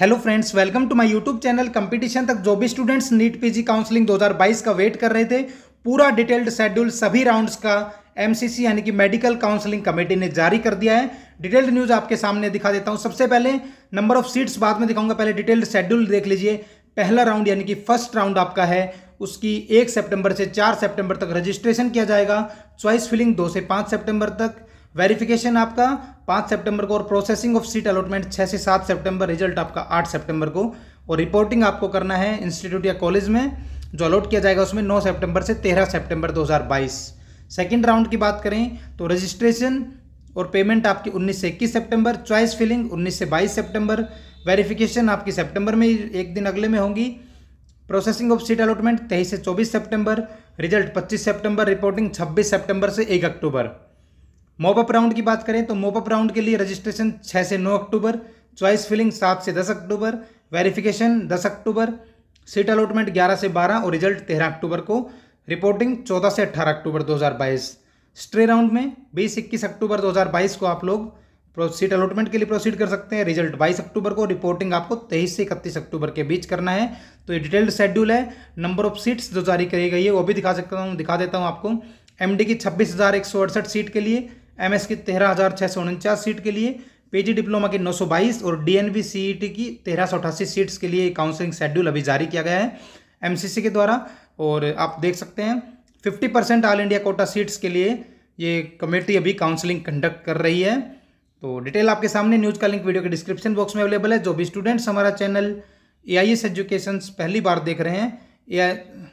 hello friends welcome to my YouTube channel competition तक जो भी स्टूडेंट्स नीट पीजी काउंसलिंग 2022 का वेट कर रहे थे पूरा डिटेल्ड शेड्यूल सभी राउंड्स का एमसीसी यानी कि मेडिकल काउंसलिंग कमेटी ने जारी कर दिया है डिटेल्ड न्यूज़ आपके सामने दिखा देता हूं सबसे पहले नंबर ऑफ सीट्स बाद में दिखाऊंगा पहले डिटेल्ड शेड्यूल देख लीजिए पहला राउंड यानी कि फर्स्ट राउंड आपका है उसकी एक सेप्टेम्बर से चार सेप्टेम्बर तक रजिस्ट्रेशन किया जाएगा चॉइस फिलिंग दो से पाँच सेप्टेम्बर तक वेरिफिकेशन आपका पाँच सितंबर को और प्रोसेसिंग ऑफ सीट अलॉटमेंट छः से सात सितंबर रिजल्ट आपका आठ सितंबर को और रिपोर्टिंग आपको करना है इंस्टीट्यूट या कॉलेज में जो अलॉट किया जाएगा उसमें नौ सितंबर से तेरह सितंबर 2022 सेकंड राउंड की बात करें तो रजिस्ट्रेशन और पेमेंट आपकी 19 से 21 सितंबर चॉइस फिलिंग 19 से 22 सितंबर वेरिफिकेशन आपकी सितंबर में एक दिन अगले में होगी प्रोसेसिंग ऑफ सीट अलॉटमेंट तेईस से चौबीस सेप्टेम्बर रिजल्ट पच्चीस सेप्टेम्बर रिपोर्टिंग छब्बीस सेप्टेम्बर से एक अक्टूबर मोपअप राउंड की बात करें तो मोपअप राउंड के लिए रजिस्ट्रेशन छः से नौ अक्टूबर चॉइस फिलिंग सात से दस अक्टूबर वेरिफिकेशन दस अक्टूबर सीट अलॉटमेंट ग्यारह से बारह और रिजल्ट तेरह अक्टूबर को रिपोर्टिंग चौदह से अट्ठारह अक्टूबर 2022 स्ट्रे राउंड में बीस इक्कीस अक्टूबर 2022 को आप लोग सीट अलॉटमेंट के लिए प्रोसीड कर सकते हैं रिजल्ट बाईस अक्टूबर को रिपोर्टिंग आपको तेईस से इकतीस अक्टूबर के बीच करना है तो ये डिटेल्ड शेड्यूल है नंबर ऑफ सीट्स जो जारी करी गई है वो भी दिखा सकता हूँ दिखा देता हूँ आपको एमडी की छब्बीस सीट के लिए एमएस की तेरह हज़ार छः सौ उनचास सीट के लिए पीजी डिप्लोमा की बाईस और डीएनबी सीईटी की तेरह सौ अठासी सीट्स के लिए काउंसलिंग शेड्यूल अभी जारी किया गया है एमसीसी के द्वारा और आप देख सकते हैं fifty percent all India quota seats के लिए ये कमेटी अभी काउंसलिंग कंडक्ट कर रही है तो डिटेल आपके सामने न्यूज़ का लिंक वीडियो के डिस्क्रिप्शन बॉक्स में अवेलेबल है जो भी स्टूडेंट्स हमारा चैनल ए आई एजुकेशन पहली बार देख रहे हैं या